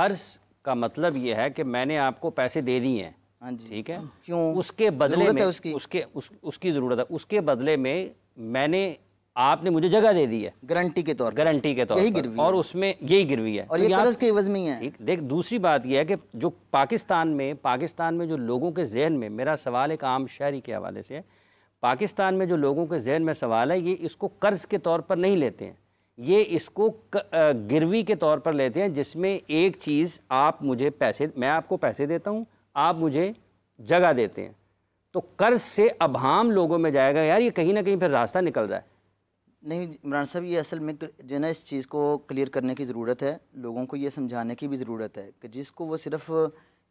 कर्ज का मतलब ये है कि मैंने आपको पैसे दे दिए हैं हाँ ठीक है हाँ, क्यों उसके बदले में उसकी उसके उस, उसकी ज़रूरत है उसके बदले में मैंने आपने मुझे जगह दे दी है गारंटी के तौर गारंटी के तौर यही गिरवी और उसमें यही गिरवी है और तो ये कर्ज के में है देख दूसरी बात यह है कि जो पाकिस्तान में पाकिस्तान में जो लोगों के जहन में मेरा सवाल एक आम शहरी के हवाले से है पाकिस्तान में जो लोगों के जहन में सवाल है ये इसको कर्ज के तौर पर नहीं लेते हैं ये इसको गिरवी के तौर पर लेते हैं जिसमें एक चीज़ आप मुझे पैसे मैं आपको पैसे देता हूँ आप मुझे जगह देते हैं तो कर्ज से अभाम लोगों में जाएगा यार ये कहीं ना कहीं फिर रास्ता निकल रहा है नहीं इमरान साहब ये असल में जो ना इस चीज़ को क्लियर करने की ज़रूरत है लोगों को ये समझाने की भी ज़रूरत है कि जिसको वो सिर्फ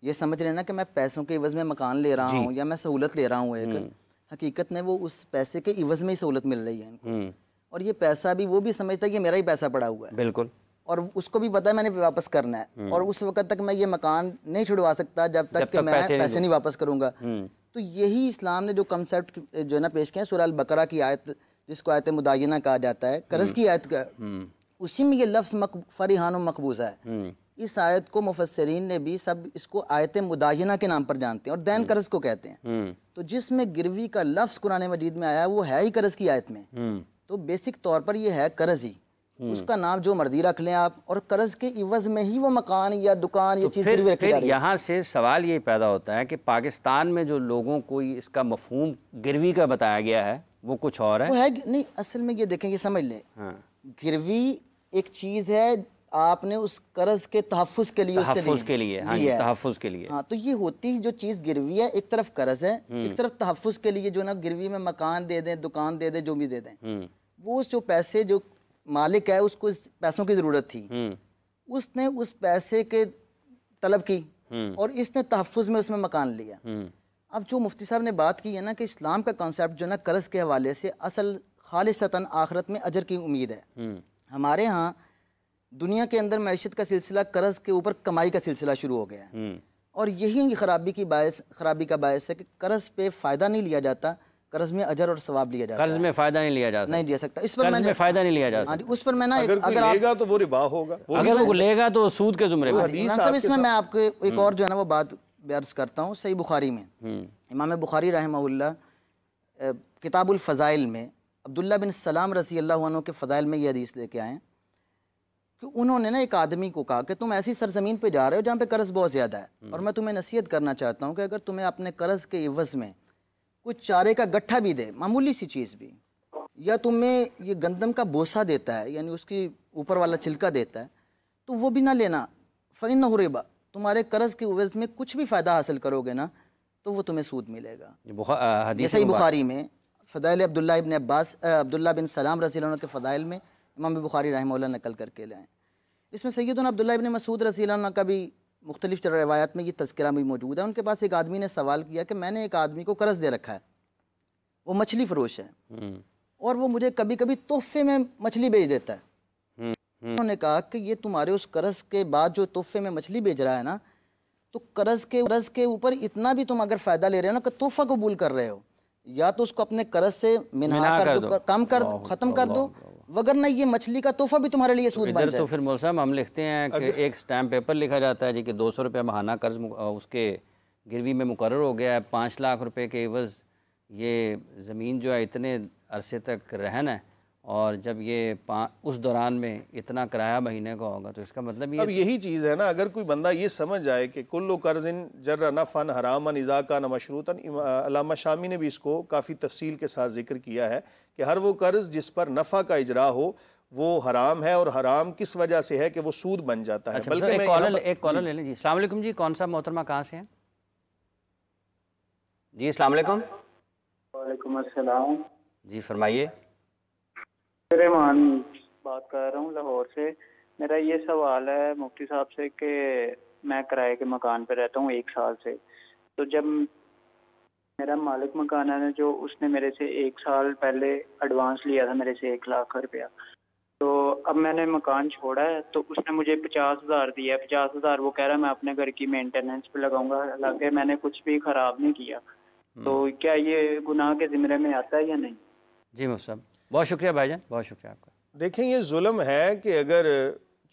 ये समझ रहे हैं ना कि मैं पैसों के इवज़ में मकान ले रहा हूँ या मैं सहूलत ले रहा हूँ एक हम्म। हकीकत में वो उस पैसे के इवज़ में ही सहूलत मिल रही है इनको हम्म। और ये पैसा भी वो भी समझता है कि मेरा ही पैसा पड़ा हुआ है बिल्कुल और उसको भी पता है मैंने वापस करना है हम्म। और उस वक्त तक मैं ये मकान नहीं छुड़वा सकता जब तक, जब तक मैं पैसे, पैसे नहीं, नहीं वापस करूंगा हम्म। तो यही इस्लाम ने जो कंसेप्ट जो है ना पेश किया सुराल बकरा की आयत जिसको आयत मुदायना कहा जाता है कर्ज हम्म। की आयत का उसी में ये लफ्स फरीहान मकबूजा है इस आयत को मुफसरीन ने भी सब इसको आयत मुदायना के नाम पर जानते हैं और दैन कर्ज को कहते हैं तो जिसमें गिरवी का लफ्स कुरान मजीद में आया वो है ही कर्ज की आयत में तो बेसिक तौर पर यह है कर्ज ही हम्म। उसका नाम जो मर्जी रख लें आप और कर्ज के इवज में ही वो मकान या दुकान या तो चीज़ फिर, फिर, यहाँ से सवाल ये पैदा होता है कि पाकिस्तान में जो लोगों को इसका मफहूम गिरवी का बताया गया है वो कुछ और है वो है नहीं असल में ये देखेंगे समझ लें हाँ। गिरवी एक चीज़ है आपने उस कर्ज के तहफ़ के लिए तहफ़ के लिए हाँ तहफ़ के लिए हाँ तो ये होती जो चीज़ गिरवी है एक तरफ कर्ज है हम्म। एक तरफ तहफ़ के लिए जो ना गिरवी में मकान दे दें दुकान दे दें जो भी दे दें हम्म। वो जो पैसे जो मालिक है उसको इस पैसों की ज़रूरत थी हम्म। उसने उस पैसे के तलब की हम्म। और इसने तहफ़ में उसमें मकान लिया हम्म। अब जो मुफ्ती साहब ने बात की है ना कि इस्लाम का कॉन्सेप्ट जो ना कर्ज के हवाले से असल खालिशता आखरत में अजर की उम्मीद है हमारे यहाँ दुनिया के अंदर मैशत का सिलसिला कर्ज के ऊपर कमाई का सिलसिला शुरू हो गया है और यही खराबी की बायस खराबी का बायस है कि कर्ज पे फ़ायदा नहीं लिया जाता कर्ज में अजर और सवाब लिया जाता कर्ज में फायदा नहीं लिया जा सकता नहीं लिया सकता इस पर मैंने फायदा नहीं लिया जा हाँ सकता उस पर मैं ना अगर, अगर लेगा तो वो रिबा होगा अगर वो लेगा तो सूद के जुमरे में इसमें मैं आपको एक हम्म। और जो है ना वो बात बर्ज करता हूँ सही बुखारी में हम्म। इमाम बुखारी रहमल्ला किताबुल फ़ज़ाइल में अब्दुल्ला बिन सलाम रसी अल्लाह के फ़ज़ाइल में यह हदीस लेके आए कि उन्होंने ना एक आदमी को कहा कि तुम ऐसी सरजमीन पे जा रहे हो जहाँ पे कर्ज़ बहुत ज़्यादा है हम्म। और मैं तुम्हें नसीहत करना चाहता हूँ कि अगर तुम्हें अपने कर्ज़ के इवज़ में कुछ चारे का गट्ठा भी दे मामूली सी चीज़ भी या तुम्हें ये गंदम का बोसा देता है यानी उसकी ऊपर वाला छिलका देता है तो वो भी ना लेना फ़ैन हुरेबा तुम्हारे कर्ज के उवज़ में कुछ भी फ़ायदा हासिल करोगे ना तो वो तुम्हें सूद मिलेगा जैसे ही बुखारी में फ़दाइल अब्दुल्ला इबन अब्बास अब्दुल्ला बिन सलाम रसी के फ़दाइल में इमाम बुखारी रहमल्ला नकल करके लाएँ इसमें सैदुल्ला अब्दुल्ला इबन मसूद रसी का भी मुख्तलिफ रवायात में ये तस्करा भी मौजूद है उनके पास एक आदमी ने सवाल किया कि मैंने एक आदमी को कर्ज दे रखा है वो मछली फरोश है हम्म। और वो मुझे कभी कभी तोहफे में मछली बेच देता है हम्म, हम्म। उन्होंने कहा कि ये तुम्हारे उस कर्ज के बाद जो तोहफे में मछली बेच रहा है ना तो कर्ज के कर्ज के ऊपर इतना भी तुम अगर फ़ायदा ले रहे हो ना कि तोहफा कबूल कर रहे हो या तो उसको अपने कर्ज से मिना कर, कर दो, दो कम कर दो ख़त्म कर दो वगरना ये मछली का तोहफा भी तुम्हारे लिए सूद बन तो फिर मौल साहब हम लिखते हैं कि एक स्टैम्प पेपर लिखा जाता है जी कि दो सौ रुपया महाना कर्ज उसके गिरवी में मुकर हो गया है पाँच लाख रुपये के एवज़ ये ज़मीन जो है इतने अरसे तक रहन है और जब ये उस दौरान में इतना किराया महीने का होगा तो इसका मतलब ये अब यही चीज़ है ना अगर कोई बंदा ये समझ जाए कि कुल्लो कर्जन जर्र न फ़न हरामन इज़ाक़ा न मशरूता अलामा शामी ने भी इसको काफ़ी तफसील के साथ जिक्र किया है कि हर वो कर्ज़ जिस पर नफ़ा का इजरा हो वो हराम है और हराम किस वजह से है कि वो सूद बन जाता है अच्छा, बल्कि एक कॉलर एक कॉलर ले लें जी जी कौन सा मोहतरमा कहाँ से है जी अलैक् जी फरमाइए रहमान बात कर रहा हूँ लाहौर से मेरा ये सवाल है मुफ्ती साहब से कि मैं किराए के मकान पर रहता हूँ एक साल से तो जब मेरा मालिक मकान है जो उसने मेरे से एक साल पहले एडवांस लिया था मेरे से एक लाख रुपया तो अब मैंने मकान छोड़ा है तो उसने मुझे पचास हज़ार दिया है पचास हज़ार वो कह रहा है मैं अपने घर की मेंटेनेंस पे लगाऊंगा हालांकि मैंने कुछ भी ख़राब नहीं किया तो हम्म। क्या ये गुनाह के जिमरे में आता है या नहीं जी मुफ्त बहुत शुक्रिया भाईजान बहुत शुक्रिया आपका देखें ये जुल्म है कि अगर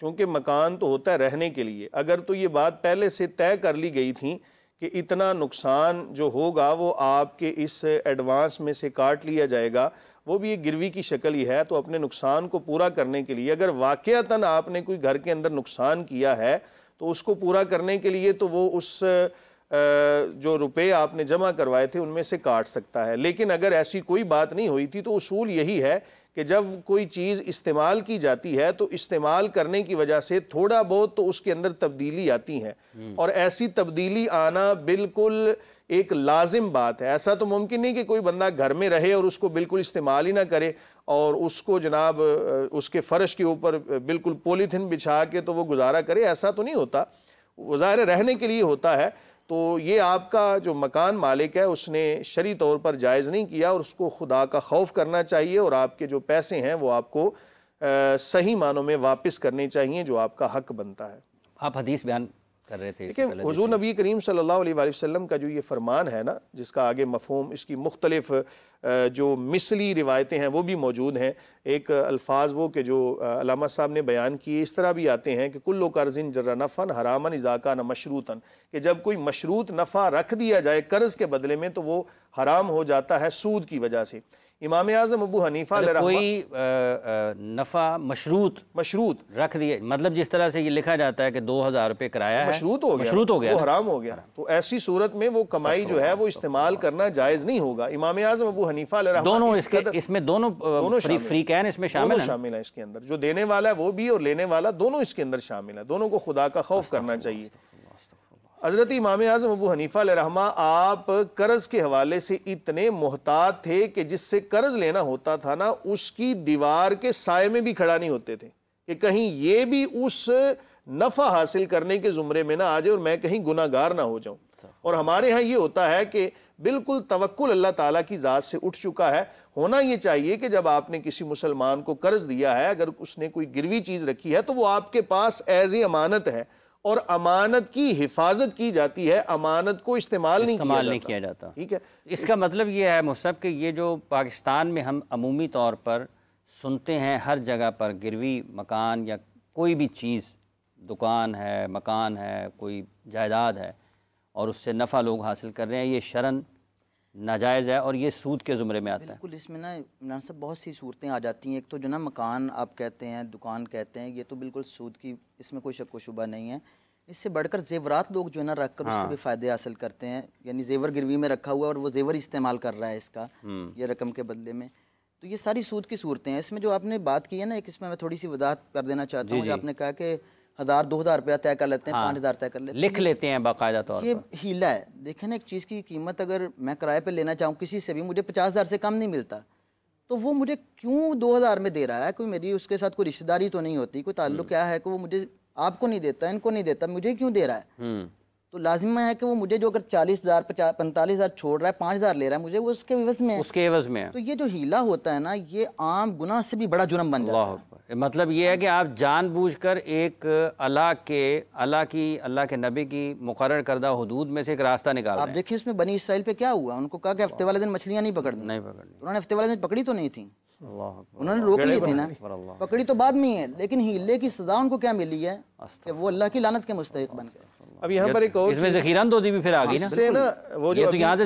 चूँकि मकान तो होता है रहने के लिए अगर तो ये बात पहले से तय कर ली गई थी कि इतना नुकसान जो होगा वो आपके इस एडवांस में से काट लिया जाएगा वो भी एक गिरवी की शक्ल ही है तो अपने नुकसान को पूरा करने के लिए अगर वाक़ता आपने कोई घर के अंदर नुकसान किया है तो उसको पूरा करने के लिए तो वो उस जो रुपए आपने जमा करवाए थे उनमें से काट सकता है लेकिन अगर ऐसी कोई बात नहीं हुई थी तो उसूल यही है कि जब कोई चीज़ इस्तेमाल की जाती है तो इस्तेमाल करने की वजह से थोड़ा बहुत तो उसके अंदर तब्दीली आती है हम्म। और ऐसी तब्दीली आना बिल्कुल एक लाजिम बात है ऐसा तो मुमकिन नहीं कि कोई बंदा घर में रहे और उसको बिल्कुल इस्तेमाल ही ना करे और उसको जनाब उसके फ़र्श के ऊपर बिल्कुल पोलीथिन बिछा के तो वो गुजारा करे ऐसा तो नहीं होता ज़ाहिर रहने के लिए होता है तो ये आपका जो मकान मालिक है उसने शरी तौर पर जायज़ नहीं किया और उसको खुदा का खौफ करना चाहिए और आपके जो पैसे हैं वो आपको आ, सही मानों में वापस करने चाहिए जो आपका हक बनता है आप हदीस बयान कर रहे थे लेकिन हजू नबी करीम सल्लल्लाहु वसल्लम का जो ये फरमान है ना जिसका आगे मफहम इसकी मुख्तलिफ जो मिसली रिवायतें हैं वो भी मौजूद हैं एक अल्फाज वो के जो अलामा साहब ने बयान किए इस तरह भी आते हैं कि कुल्लो कर्जिन जर्रा नफ़न हरामन इजाका न मशरूतन कि जब कोई मशरूत नफ़ा रख दिया जाए कर्ज़ के बदले में तो वो हराम हो जाता है सूद की वजह से इमाम आजम अबू हनीफा कोई आ, आ, नफ़ा मशरूत मशरूत रख दिए मतलब जिस तरह से ये लिखा जाता है कि दो हज़ार रुपये किराया तो मशरूत हो गया मशरूत हो गया वो हराम हो गया तो ऐसी सूरत में वो कमाई जो है वो इस्तेमाल करना जायज़ नहीं होगा इमाम आजम अबू हनीफा दोनों इसमें दोनों दोनों फ्री कैन इसमें शामिल शामिल है इसके अंदर जो देने वाला है वो भी और लेने वाला दोनों इसके अंदर शामिल है दोनों को खुदा का खौफ करना चाहिए हज़रत इमाम आज़म अबू हनीफ़ा रहमा आप कर्ज़ के हवाले से इतने मोहतात थे कि जिससे कर्ज़ लेना होता था ना उसकी दीवार के साय में भी खड़ा नहीं होते थे कि कहीं ये भी उस नफ़ा हासिल करने के ज़ुमरे में ना आ जाए और मैं कहीं गुनागार ना हो जाऊँ और हमारे यहाँ ये होता है कि बिल्कुल तवक्ल अल्लाह ताला की ज़ात से उठ चुका है होना ये चाहिए कि जब आपने किसी मुसलमान को कर्ज़ दिया है अगर उसने कोई गिरवी चीज़ रखी है तो वो आपके पास एज ए अमानत है और अमानत की हिफाजत की जाती है अमानत को इस्तेमाल नहीं किया नहीं किया जाता ठीक है इसका मतलब ये है मुसब कि ये जो पाकिस्तान में हम अमूमी तौर पर सुनते हैं हर जगह पर गिरवी मकान या कोई भी चीज़ दुकान है मकान है कोई जायदाद है और उससे नफ़ा लोग हासिल कर रहे हैं ये शरण नाजायज़ है और ये सूद के ज़ुमरे में आता है बिल्कुल इसमें ना इमरान साहब बहुत सी सूरतें आ जाती हैं एक तो जो ना मकान आप कहते हैं दुकान कहते हैं ये तो बिल्कुल सूद की इसमें कोई शक व शुबा नहीं है इससे बढ़कर जेवरात लोग जो है ना रख कर हाँ। उससे भी हाँ। फ़ायदे हासिल करते हैं यानी जेवर गिरवी में रखा हुआ और वो जेवर इस्तेमाल कर रहा है इसका हम्म। ये रकम के बदले में तो ये सारी सूद की सूरतें हैं इसमें जो आपने बात की है ना एक इसमें मैं थोड़ी सी वजाहत कर देना चाहता हूँ आपने कहा कि हज़ार दो हज़ार रुपया तय कर लेते हैं हाँ, पाँच हज़ार तय कर लेते हैं लिख लेते हैं बाकायदा तौर ये हीला है देखें ना एक चीज़ की कीमत अगर मैं किराए पर लेना चाहूँ किसी से भी मुझे पचास हज़ार से कम नहीं मिलता तो वो मुझे क्यों दो हज़ार में दे रहा है कोई मेरी उसके साथ कोई रिश्तेदारी तो नहीं होती कोई ताल्लुक हम्म। क्या है कि वो मुझे आपको नहीं देता इनको नहीं देता मुझे क्यों दे रहा है हम्म। तो लाजिम है कि वो मुझे जो अगर चालीस हज़ार पैंतालीस हज़ार छोड़ रहा है पांच हज़ार ले रहा है मुझे वो उसके विवस में उसके विवस में तो ये जो हीला होता है ना ये आम गुना से भी बड़ा जुर्म बन जाता है मतलब ये है कि आप जानबूझकर एक अल्लाह के अल्लाह की अल्लाह के नबी की मुकर करदा हदूद में से एक रास्ता निकाल आप देखिए उसमें बनी इसराइल पे क्या हुआ उनको कहा कि हफ्ते वाले दिन मछलियाँ नहीं पकड़ नहीं पकड़ उन्होंने हफ्ते वाले दिन पकड़ी तो नहीं थी उन्होंने रोक ली थी ना पकड़ी तो बाद में ही है लेकिन हीले की सजा उनको क्या मिली है वो अल्लाह की लानत के मुस्तक बन गए अब यहाँ पर एक और इसमें भी फिर आ गई ना ना वो जो तो यहाँ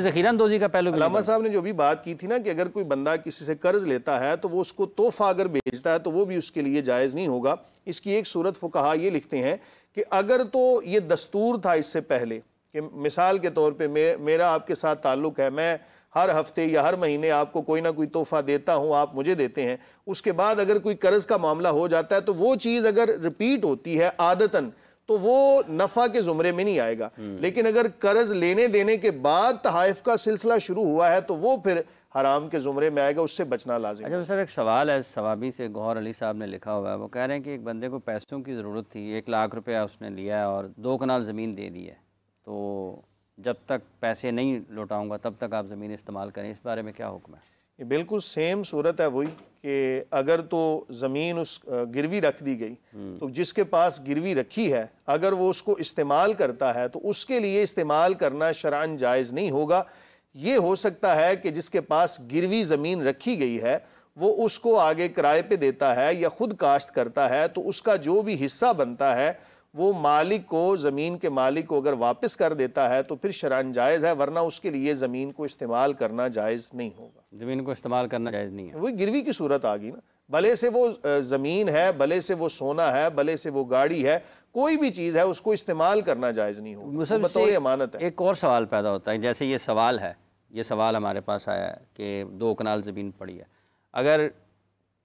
से का पहलू लामा साहब ने जो भी बात की थी ना कि अगर कोई बंदा किसी से कर्ज लेता है तो वो उसको तोहफा अगर भेजता है तो वो भी उसके लिए जायज़ नहीं होगा इसकी एक सूरत फुकाहा ये लिखते हैं कि अगर तो ये दस्तूर था इससे पहले कि मिसाल के तौर पर मेरा आपके साथ ताल्लुक़ है मैं हर हफ्ते या हर महीने आपको कोई ना कोई तोहफा देता हूँ आप मुझे देते हैं उसके बाद अगर कोई कर्ज का मामला हो जाता है तो वो चीज़ अगर रिपीट होती है आदतन तो वो नफा के जुमरे में नहीं आएगा लेकिन अगर कर्ज लेने देने के बाद तहफ का सिलसिला शुरू हुआ है तो वो फिर हराम के जुमरे में आएगा उससे बचना लाजिम अच्छा सर एक सवाल है सवाबी से गौर अली साहब ने लिखा हुआ है वो कह रहे हैं कि एक बंदे को पैसों की ज़रूरत थी एक लाख रुपया उसने लिया है और दो कनाल ज़मीन दे दी है तो जब तक पैसे नहीं लौटाऊंगा तब तक आप ज़मीन इस्तेमाल करें इस बारे में क्या हुक्म है ये बिल्कुल सेम सूरत है वही कि अगर तो ज़मीन उस गिरवी रख दी गई हम्म। तो जिसके पास गिरवी रखी है अगर वो उसको इस्तेमाल करता है तो उसके लिए इस्तेमाल करना शरान जायज़ नहीं होगा ये हो सकता है कि जिसके पास गिरवी ज़मीन रखी गई है वो उसको आगे किराए पे देता है या ख़ुद काश्त करता है तो उसका जो भी हिस्सा बनता है वो मालिक को ज़मीन के मालिक को अगर वापस कर देता है तो फिर शरान जायज़ है वरना उसके लिए ज़मीन को इस्तेमाल करना जायज़ नहीं होगा ज़मीन को इस्तेमाल करना जायज़ नहीं है वही गिरवी की सूरत आ गई ना भले से वो ज़मीन है भले से वो सोना है भले से वो गाड़ी है कोई भी चीज़ है उसको इस्तेमाल करना जायज़ नहीं हो तो बतौर अमानत है एक और सवाल पैदा होता है जैसे ये सवाल है ये सवाल हमारे पास आया है कि दो कनाल ज़मीन पड़ी है अगर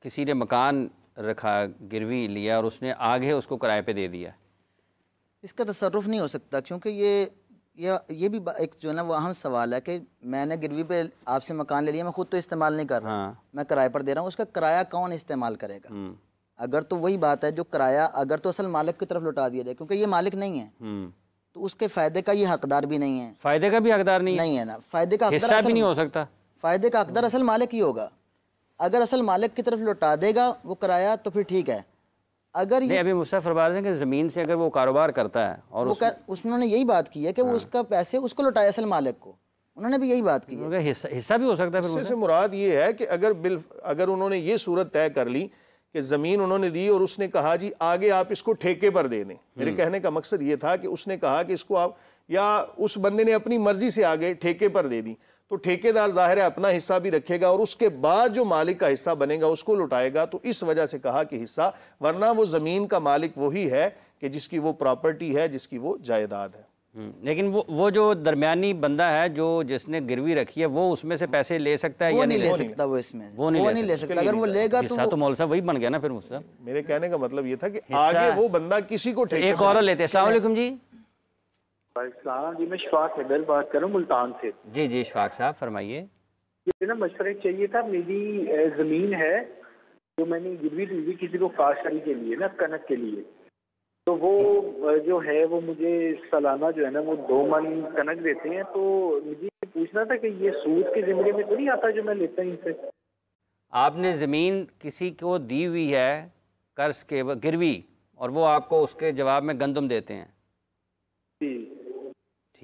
किसी ने मकान रखा गिरवी लिया और उसने आगे उसको किराए पे दे दिया इसका तसरफ नहीं हो सकता क्योंकि ये ये ये भी एक जो ना वो अहम सवाल है कि मैंने गिरवी पे आपसे मकान ले लिया मैं खुद तो इस्तेमाल नहीं कर रहा हाँ। मैं किराए पर दे रहा हूँ उसका किराया कौन इस्तेमाल करेगा हम्म। अगर तो वही बात है जो किराया अगर तो असल मालिक की तरफ लुटा दिया जाए क्योंकि ये मालिक नहीं है हम्म। तो उसके फायदे का ये हकदार भी नहीं है फायदे का भी हकदार नहीं नहीं है ना फायदे का हिस्सा भी नहीं हो सकता फायदे का हकदार असल मालिक ही होगा अगर असल मालिक की तरफ लौटा देगा वो किराया तो फिर ठीक है अगर ये अभी मुझसे फरमा रहे हैं कि ज़मीन से अगर वो कारोबार करता है और उस... उन्होंने यही बात की है कि वो हाँ। उसका पैसे उसको लौटाए असल मालिक को उन्होंने भी यही बात की है हिस्सा हिस्सा भी हो सकता है फिर मुराद ये है कि अगर बिल अगर उन्होंने ये सूरत तय कर ली कि ज़मीन उन्होंने दी और उसने कहा जी आगे आप इसको ठेके पर दे दें मेरे हम्म। कहने का मकसद ये था कि उसने कहा कि इसको आप या उस बंदे ने अपनी मर्जी से आगे ठेके पर दे दी तो ठेकेदार जाहिर है अपना हिस्सा भी रखेगा और उसके बाद जो मालिक का हिस्सा बनेगा उसको लुटाएगा तो इस वजह से कहा कि हिस्सा वरना वो ज़मीन का मालिक वही है कि जिसकी वो प्रॉपर्टी है जिसकी वो जायदाद है हम्म, लेकिन वो वो जो दरमियानी बंदा है जो जिसने गिरवी रखी है वो उसमें से पैसे ले सकता है वो या नहीं, ले सकता वो इसमें वो नहीं, वो नहीं ले सकता अगर वो लेगा तो तो साहब वही बन गया ना फिर मुझसे मेरे कहने का मतलब ये था कि आगे वो बंदा किसी को एक और लेते हैं जी जी मैं शफाक हैदर बात कर रहा हूँ मुल्तान से जी जी शफाक साहब फरमाइए ना मशवरे चाहिए था मेरी ज़मीन है जो मैंने गिरवी दी थी किसी को काशाई के लिए ना कनक के लिए तो वो जो है वो मुझे सालाना जो है ना वो दो मन कनक देते हैं तो मुझे पूछना था कि ये सूद के जिम्मे में तो नहीं आता जो मैं लेता हूँ इनसे आपने ज़मीन किसी को दी हुई है कर्ज के गिरवी और वो आपको उसके जवाब में गंदम देते हैं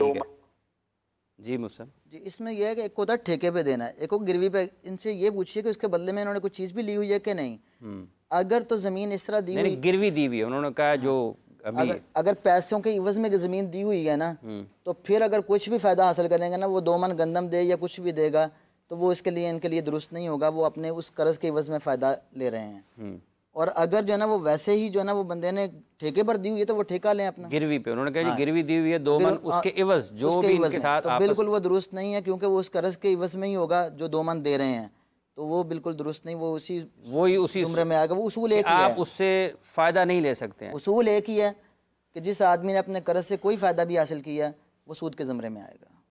तो ठीक है जी मुसन जी इसमें यह है कि एक को ठेके पे देना है एक को गिरवी पे इनसे ये पूछिए कि उसके बदले में इन्होंने कुछ चीज़ भी ली हुई है कि नहीं हम्म। अगर तो ज़मीन इस तरह दी हुई गिरवी दी हुई है उन्होंने कहा जो हाँ। अभी अगर, अगर पैसों के इवज में ज़मीन दी हुई है ना हम्म। तो फिर अगर कुछ भी फ़ायदा हासिल करेंगे ना वो दो मन गंदम दे या कुछ भी देगा तो वो इसके लिए इनके लिए दुरुस्त नहीं होगा वो अपने उस कर्ज के इवज में फ़ायदा ले रहे हैं हम्म। और अगर जो है ना वो वैसे ही जो है ना वो बंदे ने ठेके पर दी हुई है तो वो ठेका लें अपना गिरवी पे उन्होंने कहा हाँ। गिरवी दी हुई है दो मन हाँ, उसके इवज जो उसके भी इनके साथ तो बिल्कुल वो दुरुस्त नहीं है क्योंकि वो उस कर्ज के इवज में ही होगा जो दो मन दे रहे हैं तो वो बिल्कुल दुरुस्त नहीं वो उसी वो ही उसी उम्र में आएगा वो उसूल एक आप उससे फ़ायदा नहीं ले सकते उसूल एक ही है कि जिस आदमी ने अपने कर्ज से कोई फ़ायदा भी हासिल किया वो सूद के ज़मरे में आएगा